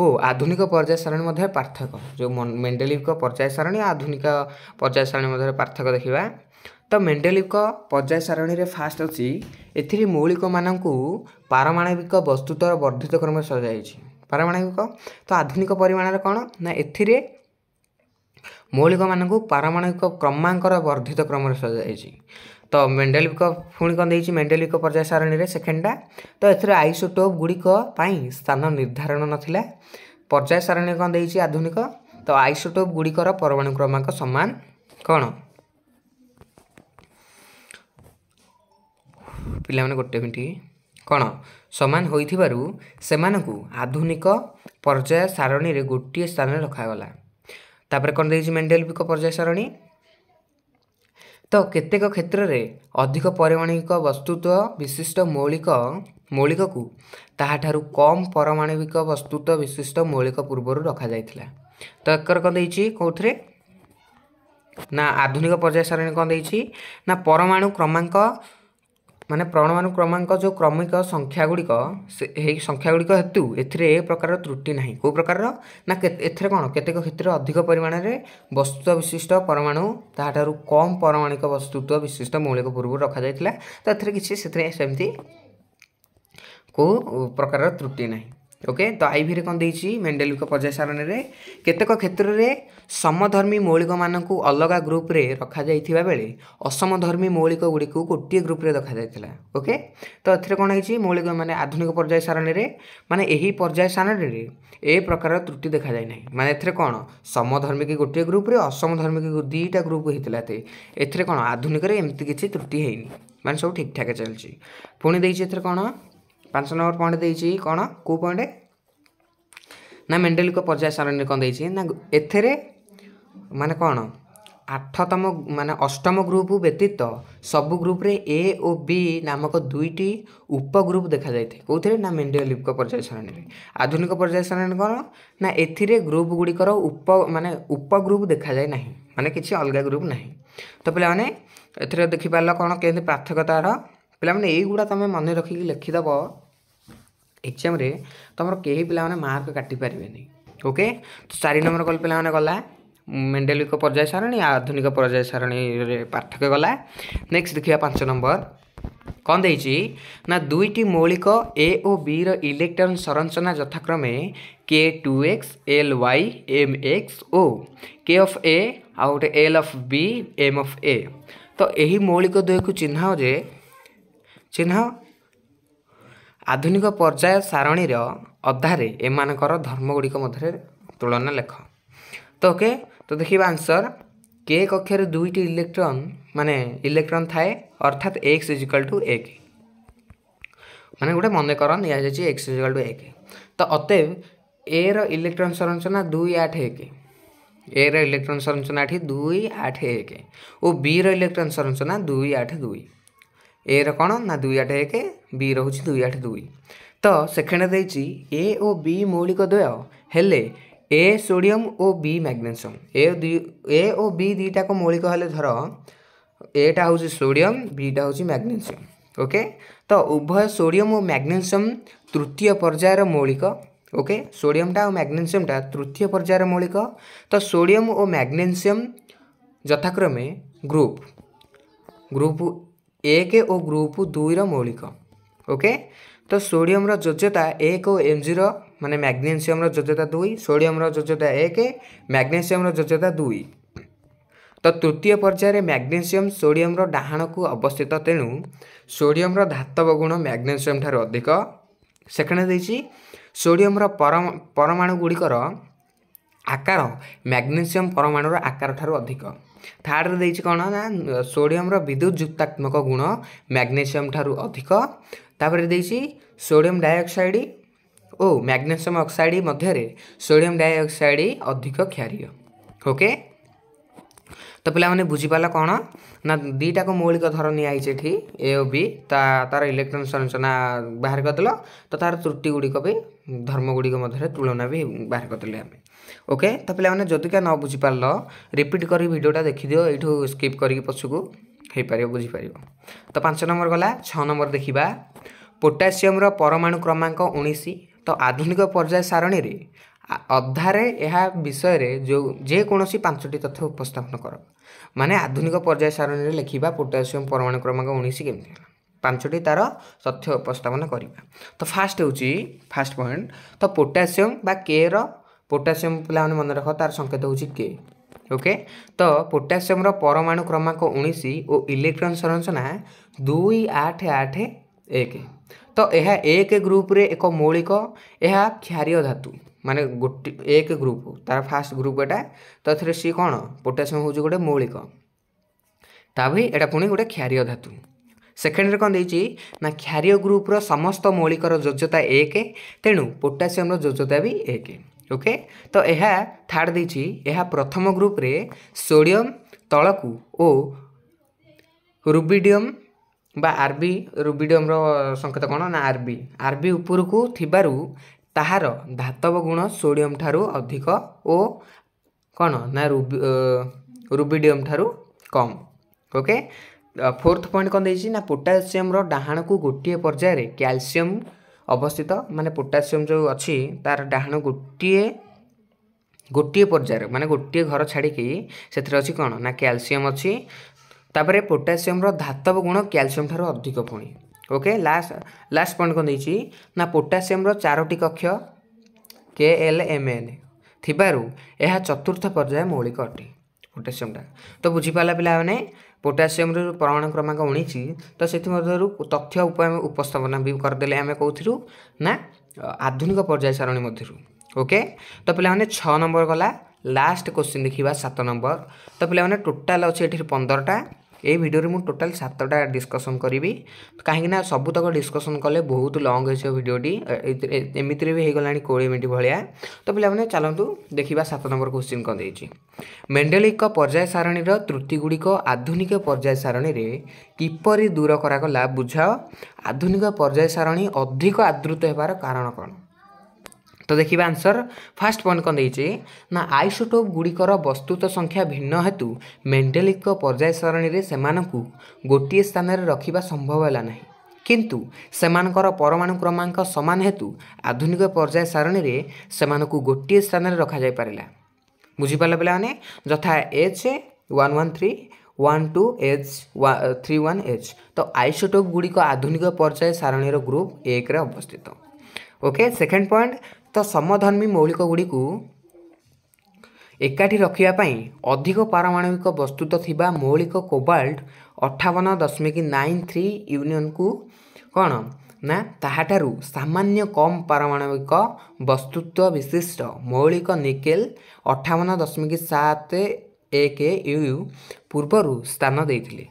ଓ ଆଧୁନିକ ପର୍ଯ୍ୟାୟ ସାରଣୀ ମଧ୍ୟରେ ପାର୍ଥକ୍ୟ ଯେଉଁ ମେଣ୍ଡେଲିକ ପର୍ଯ୍ୟାୟ ସାରଣୀ ଆଧୁନିକ ପର୍ଯ୍ୟାୟ ସାରଣୀ ମଧ୍ୟରେ ପାର୍ଥକ୍ୟ ଦେଖିବା ତ ମେଣ୍ଡେଲିକ ପର୍ଯ୍ୟାୟ ସାରଣୀରେ ଫାଷ୍ଟ ଅଛି ଏଥିରେ ମୌଳିକମାନଙ୍କୁ ପାରମାଣବିକ ବସ୍ତୁତର ବର୍ଦ୍ଧିତ କ୍ରମରେ ସଜାଯାଇଛି ପାରମାଣବିକ ତ ଆଧୁନିକ ପରିମାଣରେ କ'ଣ ନା ଏଥିରେ ମୌଳିକମାନଙ୍କୁ ପାରମାଣବିକ କ୍ରମାଙ୍କର ବର୍ଦ୍ଧିତ କ୍ରମରେ ସଜାଯାଇଛି ତ ମେଣ୍ଡେଲ ବିକ ପୁଣି କ'ଣ ଦେଇଛି ମେଣ୍ଡେଲ ବିକ ପର୍ଯ୍ୟାୟ ସାରଣୀରେ ସେକେଣ୍ଡଟା ତ ଏଥିରେ ଆଇସୋଟୋପ୍ ଗୁଡ଼ିକ ପାଇଁ ସ୍ଥାନ ନିର୍ଦ୍ଧାରଣ ନଥିଲା ପର୍ଯ୍ୟାୟ ସାରଣୀ କ'ଣ ଦେଇଛି ଆଧୁନିକ ତ ଆଇସୋଟୋପ୍ ଗୁଡ଼ିକର ପରମାଣୁ କ୍ରମାଙ୍କ ସମାନ କ'ଣ ପିଲାମାନେ ଗୋଟେ ମିନିଟ୍ କ'ଣ ସମାନ ହୋଇଥିବାରୁ ସେମାନଙ୍କୁ ଆଧୁନିକ ପର୍ଯ୍ୟାୟ ସାରଣୀରେ ଗୋଟିଏ ସ୍ଥାନରେ ରଖାଗଲା ତାପରେ କ'ଣ ଦେଇଛି ମେଣ୍ଡେଲ ବିକ ପର୍ଯ୍ୟାୟ ସାରଣୀ କେତେକ କ୍ଷେତ୍ରରେ ଅଧିକ ପରିମାଣିକ ବସ୍ତୁତ୍ୱ ବିଶିଷ୍ଟ ମୌଳିକ ମୌଳିକକୁ ତାହାଠାରୁ କମ୍ ପରମାଣବିକ ବସ୍ତୁତ୍ୱ ବିଶିଷ୍ଟ ମୌଳିକ ପୂର୍ବରୁ ରଖାଯାଇଥିଲା ତ ଏକର କ'ଣ ଦେଇଛି କେଉଁଥିରେ ନା ଆଧୁନିକ ପର୍ଯ୍ୟାୟ ସାରଣୀ କ'ଣ ଦେଇଛି ନା ପରମାଣୁ କ୍ରମାଙ୍କ ମାନେ ପ୍ରଣବାନୁକ୍ରମାଙ୍କ ଯେଉଁ କ୍ରମିକ ସଂଖ୍ୟାଗୁଡ଼ିକ ସେ ଏହି ସଂଖ୍ୟାଗୁଡ଼ିକ ହେତୁ ଏଥିରେ ଏ ପ୍ରକାରର ତ୍ରୁଟି ନାହିଁ କେଉଁ ପ୍ରକାରର ନା ଏଥିରେ କ'ଣ କେତେକ କ୍ଷେତ୍ରରେ ଅଧିକ ପରିମାଣରେ ବସ୍ତୁତ୍ୱ ବିଶିଷ୍ଟ ପରମାଣୁ ତାହାଠାରୁ କମ୍ ପରମାଣିକ ବସ୍ତୁତ୍ୱ ବିଶିଷ୍ଟ ମୌଳିକ ପୂର୍ବରୁ ରଖାଯାଇଥିଲା ତ ଏଥିରେ କିଛି ସେଥିରେ ସେମିତି କେଉଁ ପ୍ରକାରର ତ୍ରୁଟି ନାହିଁ ଓକେ ତ ଆଇଭିରେ କ'ଣ ଦେଇଛି ମେଣ୍ଡେଲୁକ ପର୍ଯ୍ୟାୟ ସାରଣୀରେ କେତେକ କ୍ଷେତ୍ରରେ ସମଧର୍ମୀ ମୌଳିକମାନଙ୍କୁ ଅଲଗା ଗ୍ରୁପ୍ରେ ରଖାଯାଇଥିବା ବେଳେ ଅସମଧର୍ମୀ ମୌଳିକ ଗୁଡ଼ିକୁ ଗୋଟିଏ ଗ୍ରୁପ୍ରେ ରଖାଯାଇଥିଲା ଓକେ ତ ଏଥିରେ କ'ଣ ହେଇଛି ମୌଳିକ ମାନେ ଆଧୁନିକ ପର୍ଯ୍ୟାୟ ସାରଣୀରେ ମାନେ ଏହି ପର୍ଯ୍ୟାୟ ସାରଣୀରେ ଏ ପ୍ରକାର ତ୍ରୁଟି ଦେଖାଯାଇ ନାହିଁ ମାନେ ଏଥିରେ କ'ଣ ସମଧର୍ମୀକି ଗୋଟିଏ ଗ୍ରୁପ୍ରେ ଅସମଧର୍ମୀକି ଦୁଇଟା ଗ୍ରୁପ୍ ହେଇଥିଲା ଏଥିରେ କ'ଣ ଆଧୁନିକରେ ଏମିତି କିଛି ତ୍ରୁଟି ହେଇନି ମାନେ ସବୁ ଠିକ୍ଠାକ୍ ଚାଲିଛି ପୁଣି ଦେଇଛି ଏଥିରେ କ'ଣ ପାଞ୍ଚ ନମ୍ବର ପଏଣ୍ଟ ଦେଇଛି କ'ଣ କେଉଁ ପଏଣ୍ଟ ନା ମେଣ୍ଡେଲିକ ପର୍ଯ୍ୟାୟ ସାରଣୀ କ'ଣ ଦେଇଛି ନା ଏଥିରେ ମାନେ କ'ଣ ଆଠତମ ମାନେ ଅଷ୍ଟମ ଗ୍ରୁପ ବ୍ୟତୀତ ସବୁ ଗ୍ରୁପରେ ଏ ଓ ବି ନାମକ ଦୁଇଟି ଉପଗ୍ରୁପ ଦେଖାଯାଇଥାଏ କେଉଁଥିରେ ନା ମେଣ୍ଡିଓଲିପିକ ପର୍ଯ୍ୟାୟ ସାରଣୀରେ ଆଧୁନିକ ପର୍ଯ୍ୟାୟ ସାରଣୀ କ'ଣ ନା ଏଥିରେ ଗ୍ରୁପ ଗୁଡ଼ିକର ଉପ ମାନେ ଉପଗ୍ରୁପ ଦେଖାଯାଏ ନାହିଁ ମାନେ କିଛି ଅଲଗା ଗ୍ରୁପ ନାହିଁ ତ ପିଲାମାନେ ଏଥିରେ ଦେଖିପାରିଲ କ'ଣ କେମିତି ପାର୍ଥକ୍ୟ ତା'ର ପିଲାମାନେ ଏଇଗୁଡ଼ା ତୁମେ ମନେ ରଖିକି ଲେଖିଦେବ ଏକ୍ଜାମ୍ରେ ତୁମର କେହି ପିଲାମାନେ ମାର୍କ କାଟି ପାରିବେନି ଓକେ ତ ଚାରି ନମ୍ବର କଲେ ପିଲାମାନେ ଗଲା ମେଣ୍ଡେଲିକ ପର୍ଯ୍ୟାୟ ସାରଣୀ ଆଧୁନିକ ପର୍ଯ୍ୟାୟ ସାରଣୀରେ ପାର୍ଥକ୍ୟ ଗଲା ନେକ୍ସଟ ଦେଖିବା ପାଞ୍ଚ ନମ୍ବର କ'ଣ ଦେଇଛି ନା ଦୁଇଟି ମୌଳିକ ଏ ଓ ବିର ଇଲେକ୍ଟ୍ରନ୍ ସଂରଚନା ଯଥାକ୍ରମେ K two X L Y M X ଓ କେ ଅଫ୍ ଏ ଆଉ ଗୋଟେ L of B M of A ତ ଏହି ମୌଳିକ ଦ୍ୱୟକୁ ଚିହ୍ନାଅ ଯେ ଚିହ୍ନାଅ ଆଧୁନିକ ପର୍ଯ୍ୟାୟ ସାରଣୀର ଅଧାରେ ଏମାନଙ୍କର ଧର୍ମଗୁଡ଼ିକ ମଧ୍ୟରେ ତୁଳନା ଲେଖ ତ ଓକେ ତ ଦେଖିବା ଆନ୍ସର କେ କକ୍ଷରେ ଦୁଇଟି ଇଲେକ୍ଟ୍ରନ୍ ମାନେ ଇଲେକ୍ଟ୍ରନ୍ ଥାଏ ଅର୍ଥାତ୍ ଏକ୍ସ ଇଜିକାଲ୍ ଟୁ ଏକ ମାନେ ଗୋଟେ ମନେକର ନିଆଯାଇଛି ଏକ୍ସ ଇଜିକାଲ୍ ଟୁ ଏକ ତ ଅତେବ ଏର ଇଲେକ୍ଟ୍ରନ୍ ସଂରଚନା ଦୁଇ ଆଠ ଏକ ଏର ଇଲେକ୍ଟ୍ରନ୍ ସଂରଚନା ଏଠି ଦୁଇ ଆଠ ଏକ ଓ ବିର ଇଲେକ୍ଟ୍ରନ୍ ସଂରଚନା ଦୁଇ ଆଠ ଦୁଇ এর କ'ଣ ନା ଦୁଇ ଆଠ ଏକ ବି ରହୁଛି ଦୁଇ ଆଠ ଦୁଇ ତ ସେକେଣ୍ଡ ଦେଇଛି ଏ ଓ ବି ମୌଳିକ ଦ୍ୱୟ ହେଲେ ଏ ସୋଡ଼ିୟମ୍ ଓ ବି ମ୍ୟାଗ୍ନେସିୟମ୍ ଏ ଦୁଇ ଏ ଓ ବି ଦୁଇଟାକ ମୌଳିକ ହେଲେ ଧର ଏଟା ହେଉଛି ସୋଡ଼ିୟମ୍ ବିଟା ହେଉଛି ମ୍ୟାଗ୍ନେସିୟମ୍ ଓକେ ତ ଉଭୟ ସୋଡ଼ିୟମ୍ ଓ ମ୍ୟାଗ୍ନେସିୟମ୍ ତୃତୀୟ ପର୍ଯ୍ୟାୟର ମୌଳିକ ଓକେ ସୋଡ଼ିୟମ୍ଟା ଆଉ ମ୍ୟାଗ୍ନେସିୟମ୍ଟା ତୃତୀୟ ପର୍ଯ୍ୟାୟର ମୌଳିକ ତ ସୋଡ଼ିୟମ୍ ଓ ମ୍ୟାଗ୍ନେସିୟମ୍ ଯଥାକ୍ରମେ ଗ୍ରୁପ୍ ଗ୍ରୁପ୍ एक और ग्रुप दुईर मौलिक ओके तो सोडियम रोजता एक और एम जी रे मैग्नेसीयम रोजता दुई सोडियम रोजता एक मैग्नेसीयम रोजता दुई तो तृतीय पर्यायर मैग्नेसीयम सोडियम डाहाण को अवस्थित तेणु सोडियम धातव गुण मैग्नेसीयम ठार अधिक सेकेंड देसी सोडियम परमाणु गुड़िकर आकार मैग्नेसीयम परमाणु आकार ठार अधिक ଥାର୍ଡ଼ରେ ଦେଇଛି କ'ଣ ନା ସୋଡ଼ିୟମର ବିଦ୍ୟୁତ ଯୁକ୍ତାତ୍ମକ ଗୁଣ ମ୍ୟାଗ୍ନେସିୟମ ଠାରୁ ଅଧିକ ତାପରେ ଦେଇଛି ସୋଡ଼ିୟମ ଡାଇଅକ୍ସାଇଡ଼ ଓ ମ୍ୟାଗ୍ନେସିୟମ ଅକ୍ସାଇଡ଼ ମଧ୍ୟରେ ସୋଡ଼ିୟମ ଡାଇଅକ୍ସାଇଡ଼ ଅଧିକ କ୍ଷାରୀୟ ଓକେ ତ ପିଲାମାନେ ବୁଝିପାରିଲା କ'ଣ ନା ଦୁଇଟାକୁ ମୌଳିକ ଧର ନିଆହେଇଛି ଏଠି ଏ ଓ ବି ତା ତାର ଇଲେକ୍ଟ୍ରନ୍ ସଂରଚନା ବାହାର କରିଦେଲ ତ ତାର ତ୍ରୁଟି ଗୁଡ଼ିକ ବି ଧର୍ମ ଗୁଡ଼ିକ ମଧ୍ୟରେ ତୁଳନା ବି ବାହାର କରିଦେଲେ ଆମେ ওকে ତ ପିଲାମାନେ ଯଦିକା ନ ବୁଝିପାରିଲ ରିପିଟ୍ କରି ଭିଡ଼ିଓଟା ଦେଖିଦିଅ ଏଇଠୁ ସ୍କିପ୍ କରିକି ପଛକୁ ହୋଇପାରିବ ବୁଝିପାରିବ ତ ପାଞ୍ଚ ନମ୍ବର ଗଲା ଛଅ ନମ୍ବର ଦେଖିବା ପୋଟାସିୟମର ପରମାଣୁ କ୍ରମାଙ୍କ ଉଣେଇଶ ତ ଆଧୁନିକ ପର୍ଯ୍ୟାୟ ସାରଣୀରେ ଅଧାରେ ଏହା ବିଷୟରେ ଯେଉଁ ଯେକୌଣସି ପାଞ୍ଚଟି ତଥ୍ୟ ଉପସ୍ଥାପନ କର ମାନେ ଆଧୁନିକ ପର୍ଯ୍ୟାୟ ସାରଣୀରେ ଲେଖିବା ପୋଟାସିୟମ ପରମାଣୁ କ୍ରମାଙ୍କ ଉଣେଇଶ କେମିତି ହେଲା ପାଞ୍ଚଟି ତା'ର ତଥ୍ୟ ଉପସ୍ଥାପନ କରିବା ତ ଫାଷ୍ଟ ହେଉଛି ଫାଷ୍ଟ ପଏଣ୍ଟ ତ ପୋଟାସିୟମ ବା କେର ପୋଟାସିୟମ୍ ପିଲାମାନେ ମନେ ରଖ ତାର ସଙ୍କେତ ହେଉଛି କେ ଓକେ ତ ପୋଟାସିୟମ୍ର ପରମାଣୁ କ୍ରମାଙ୍କ ଉଣେଇଶ ଓ ଇଲେକ୍ଟ୍ରନ୍ ସଂରଚନା ଦୁଇ ଆଠ ଆଠ ଏକ ତ ଏହା ଏକ ଗ୍ରୁପରେ ଏକ ମୌଳିକ ଏହା କ୍ଷାରୀୟ ଧାତୁ ମାନେ ଗୋଟି ଏକ ଗ୍ରୁପ ତା'ର ଫାଷ୍ଟ ଗ୍ରୁପ ଏଇଟା ତ ଏଥିରେ ସିଏ କ'ଣ ପୋଟାସିୟମ୍ ହେଉଛି ଗୋଟେ ମୌଳିକ ତା ଭାଇ ଏଇଟା ପୁଣି ଗୋଟେ କ୍ଷାରୀୟ ଧାତୁ ସେକେଣ୍ଡରେ କ'ଣ ଦେଇଛି ନା କ୍ଷାରୀୟ ଗ୍ରୁପର ସମସ୍ତ ମୌଳିକର ଯୋଜ୍ୟତା ଏକ ତେଣୁ ପୋଟାସିୟମ୍ର ଯୋଜ୍ୟତା ବି ଏକ ଓକେ ତ ଏହା ଥାର୍ଡ଼ ଦେଇଛି ଏହା ପ୍ରଥମ ଗ୍ରୁପରେ ସୋଡ଼ିୟମ ତଳକୁ ଓ ରୁବିଡ଼ିୟମ ବା ଆର୍ବି ରୁବିଡ଼ିୟମର ସଙ୍କେତ କ'ଣ ନା ଆର୍ବି ଆର୍ବି ଉପରକୁ ଥିବାରୁ ତାହାର ଧାତବ ଗୁଣ ସୋଡ଼ିୟମ ଠାରୁ ଅଧିକ ଓ କ'ଣ ନା ରୁବିଡ଼ିୟମ ଠାରୁ କମ୍ ଓକେ ଫୋର୍ଥ ପଏଣ୍ଟ କ'ଣ ଦେଇଛି ନା ପୋଟାସିୟମର ଡାହାଣକୁ ଗୋଟିଏ ପର୍ଯ୍ୟାୟରେ କ୍ୟାଲସିୟମ ଅବସ୍ଥିତ ମାନେ ପୋଟାସିୟମ୍ ଯେଉଁ ଅଛି ତା'ର ଡାହାଣ ଗୋଟିଏ ଗୋଟିଏ ପର୍ଯ୍ୟାୟରେ ମାନେ ଗୋଟିଏ ଘର ଛାଡ଼ିକି ସେଥିରେ ଅଛି କ'ଣ ନା କ୍ୟାଲସିୟମ୍ ଅଛି ତାପରେ ପୋଟାସିୟମ୍ର ଧାତବ ଗୁଣ କ୍ୟାଲସିୟମ୍ ଠାରୁ ଅଧିକ ପୁଣି ଓକେ ଲାଷ୍ଟ ଲାଷ୍ଟ ପଏଣ୍ଟ କ'ଣ ଦେଇଛି ନା ପୋଟାସିୟମ୍ର ଚାରୋଟି କକ୍ଷ କେ ଏଲ୍ ଏମ୍ ଏନ୍ ଥିବାରୁ ଏହା ଚତୁର୍ଥ ପର୍ଯ୍ୟାୟ ମୌଳିକ ଅଟେ ପୋଟାସିୟମ୍ଟା ତ ବୁଝିପାରିଲା ପିଲାମାନେ ପୋଟାସିୟମରୁ ପରମାଣୁ କ୍ରମାଙ୍କ ଉଣେଇଶ ତ ସେଥିମଧ୍ୟରୁ ତଥ୍ୟ ଉପସ୍ଥାପନା ବି କରିଦେଲେ ଆମେ କେଉଁଥିରୁ ନା ଆଧୁନିକ ପର୍ଯ୍ୟାୟ ସାରଣୀ ମଧ୍ୟରୁ ଓକେ ତ ପିଲାମାନେ ଛଅ ନମ୍ବର ଗଲା ଲାଷ୍ଟ କୋଶ୍ଚିନ୍ ଦେଖିବା ସାତ ନମ୍ବର ତ ପିଲାମାନେ ଟୋଟାଲ୍ ଅଛି ଏଠି ପନ୍ଦରଟା এই ভিডিওরে মু টোটাল সাতটা ডিসকসন করবি কাহিঁকিনা সবুতক ডিসকসন কলে বহুত লং হয়েছে ভিডিওটি এমিতিরে বি হয়ে গলা কোড়ি মিনিট ভাইয়া তো পিলামানে চালু দেখা সাত নম্বর কোশ্চিন কম দিয়েছি মেন্ডেলিক পর্যায় সারণীর ত্রুটিগুড়িক আধুনিক পর্যায় সারণীরে কিপরি দূর করাগলা বুঝাও আধুনিক পর্যায় সারণী অধিক আদৃত ହେବାର କାରଣ କ'ଣ तो देखिए आंसर फास्ट पॉइंट कौन दे ना आइसोटोप गुड़िकर वस्तुत संख्या भिन्न हेतु मेंडेलिक पर्याय सरणी से गोटे स्थान रखा संभव है किंतु सेमकर परमाणु क्रमांक सामान हेतु आधुनिक पर्याय सारणी से गोटे स्थान रखा जा पारा बुझिपाल पाने जथा H one one three one two H three one H तो आइसोटोप गुड़िक आधुनिक पर्याय सारणीर ग्रुप एक अवस्थित ओके सेकेंड पॉइंट ତ ସମଧର୍ମୀ ମୌଳିକ ଗୁଡ଼ିକୁ ଏକାଠି ରଖିବା ପାଇଁ ଅଧିକ ପାରମାଣବିକ ବସ୍ତୁତ ଥିବା ମୌଳିକ କୋବାଲ୍ଟ ଅଠାବନ ଦଶମିକ ନାଇନ୍ ଥ୍ରୀ ୟୁନିଅନ୍କୁ କ'ଣ ନା ତାହାଠାରୁ ସାମାନ୍ୟ କମ୍ ପାରମାଣବିକ ବସ୍ତୁତ୍ୱ ବିଶିଷ୍ଟ ମୌଳିକ ନିକେଲ ଅଠାବନ ଦଶମିକ ସାତ ଏକ ୟୁ ପୂର୍ବରୁ ସ୍ଥାନ ଦେଇଥିଲେ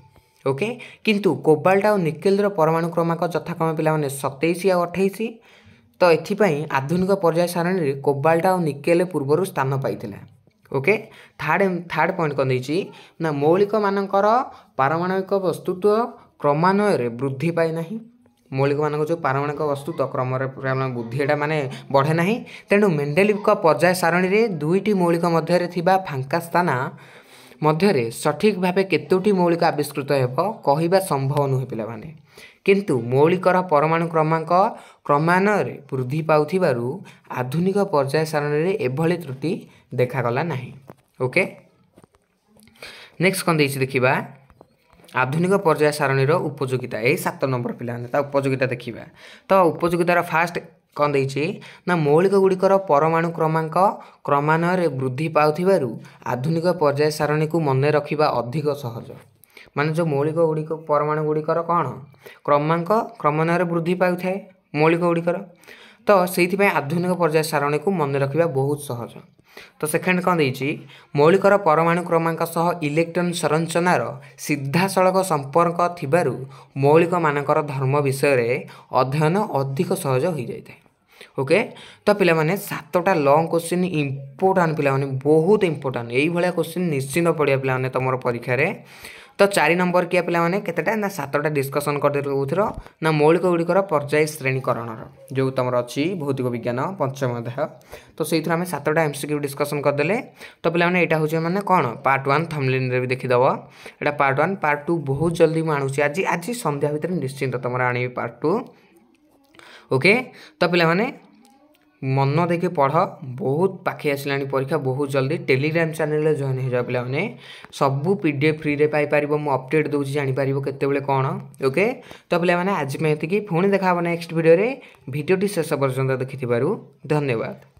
ଓକେ କିନ୍ତୁ କୋବାଲ୍ଟ ଆଉ ନିକେଲର ପରମାଣୁ କ୍ରମାଙ୍କ ଯଥାକ୍ରମେ ପିଲାମାନେ ସତେଇଶ ଆଉ ଅଠେଇଶ ଏଥିପାଇଁ ଆଧୁନିକ ପର୍ଯ୍ୟାୟ ସାରଣୀରେ କୋବାଲ୍ଟ ଆଉ ନିକେଲ ପୂର୍ବରୁ ସ୍ଥାନ ପାଇଥିଲା ଓକେ ଥାର୍ଡ଼ ଥାର୍ଡ ପଏଣ୍ଟ କ'ଣ ଦେଇଛି ନା ମୌଳିକମାନଙ୍କର ପାରମାଣବିକ ବସ୍ତୁତ୍ୱ କ୍ରମାନ୍ୱୟରେ ବୃଦ୍ଧି ପାଇନାହିଁ ମୌଳିକମାନଙ୍କ ଯେଉଁ ପାରମାଣିକ ବସ୍ତୁତ୍ୱ କ୍ରମରେ ବୃଦ୍ଧି ଏଇଟା ମାନେ ବଢ଼େ ନାହିଁ ତେଣୁ ମେଣ୍ଡେଲିଙ୍କ ପର୍ଯ୍ୟାୟ ସାରଣୀରେ ଦୁଇଟି ମୌଳିକ ମଧ୍ୟରେ ଥିବା ଫାଙ୍କା ସ୍ଥାନ ମଧ୍ୟରେ ସଠିକ୍ ଭାବେ କେତୋଟି ମୌଳିକ ଆବିଷ୍କୃତ ହେବ କହିବା ସମ୍ଭବ ନୁହେଁ ପିଲାମାନେ କିନ୍ତୁ ମୌଳିକର ପରମାଣୁ କ୍ରମାଙ୍କ କ୍ରମାନ୍ୱୟରେ ବୃଦ୍ଧି ପାଉଥିବାରୁ ଆଧୁନିକ ପର୍ଯ୍ୟାୟ ସାରଣୀରେ ଏଭଳି ତ୍ରୁଟି ଦେଖାଗଲା ନାହିଁ ଓକେ ନେକ୍ସଟ କ'ଣ ଦେଇଛି ଦେଖିବା ଆଧୁନିକ ପର୍ଯ୍ୟାୟ ସାରଣୀର ଉପଯୋଗିତା ଏହି ସାତ ନମ୍ବର ପିଲାମାନେ ତା ଉପଯୋଗିତା ଦେଖିବା ତ ଉପଯୋଗିତାର ଫାଷ୍ଟ କ'ଣ ଦେଇଛି ନା ମୌଳିକ ଗୁଡ଼ିକର ପରମାଣୁ କ୍ରମାଙ୍କ କ୍ରମାନ୍ୱୟରେ ବୃଦ୍ଧି ପାଉଥିବାରୁ ଆଧୁନିକ ପର୍ଯ୍ୟାୟ ସାରଣୀକୁ ମନେ ରଖିବା ଅଧିକ ସହଜ ମାନେ ଯେଉଁ ମୌଳିକ ଗୁଡ଼ିକ ପରମାଣୁ ଗୁଡ଼ିକର କ'ଣ କ୍ରମାଙ୍କ କ୍ରମାନ୍ୱୟରେ ବୃଦ୍ଧି ପାଉଥାଏ ମୌଳିକ ଗୁଡ଼ିକର ତ ସେଇଥିପାଇଁ ଆଧୁନିକ ପର୍ଯ୍ୟାୟ ସାରଣୀକୁ ମନେ ରଖିବା ବହୁତ ସହଜ ତ ସେକେଣ୍ଡ କ'ଣ ଦେଇଛି ମୌଳିକର ପରମାଣୁ କ୍ରମାଙ୍କ ସହ ଇଲେକ୍ଟ୍ରନ୍ ସଂରଚନାର ସିଧାସଳଖ ସମ୍ପର୍କ ଥିବାରୁ ମୌଳିକମାନଙ୍କର ଧର୍ମ ବିଷୟରେ ଅଧ୍ୟୟନ ଅଧିକ ସହଜ ହୋଇଯାଇଥାଏ ଓକେ ତ ପିଲାମାନେ ସାତଟା ଲଙ୍ଗ କୋଶ୍ଚିନ୍ ଇମ୍ପୋର୍ଟାଣ୍ଟ ପିଲାମାନେ ବହୁତ ଇମ୍ପୋର୍ଟାଣ୍ଟ ଏଇଭଳିଆ କୋଶ୍ଚିନ୍ ନିଶ୍ଚିନ୍ତ ପଡ଼ିବା ପିଲାମାନେ ତୁମର ପରୀକ୍ଷାରେ तो चारि नंबर किए पे कतटा ना डिस्कसन कर ना मौलिक गुड़िकर पर्याय श्रेणीकरण जो तुम अच्छी भौतिक विज्ञान पंचम देह तो से आम सतटा एम सिक्यू डिस्कसन करदे तो पे यहाँ हूँ मैंने कौन पार्ट वन थमलिन भी देखीद यहाँ पार्ट वन पार्ट टू बहुत जल्दी मुझे आज आज सन्ध्या भितर निश्चिंत तुम आणवी पार्ट टू ओके तो पे ମନ ଦେଇକି ପଢ଼ ବହୁତ ପାଖେଇ ଆସିଲାଣି ପରୀକ୍ଷା ବହୁତ ଜଲ୍ଦି ଟେଲିଗ୍ରାମ୍ ଚ୍ୟାନେଲ୍ରେ ଜଏନ୍ ହେଇଯାଅ ପିଲାମାନେ ସବୁ ପି ଡି ଏଫ୍ ଫ୍ରିରେ ପାଇପାରିବ ମୁଁ ଅପଡ଼େଟ୍ ଦେଉଛି ଜାଣିପାରିବ କେତେବେଳେ କ'ଣ ଓକେ ତ ପିଲାମାନେ ଆଜି ପାଇଁ ଏତିକି ପୁଣି ଦେଖା ହେବ ନେକ୍ସଟ ଭିଡ଼ିଓରେ ଭିଡ଼ିଓଟି ଶେଷ ପର୍ଯ୍ୟନ୍ତ ଦେଖିଥିବାରୁ ଧନ୍ୟବାଦ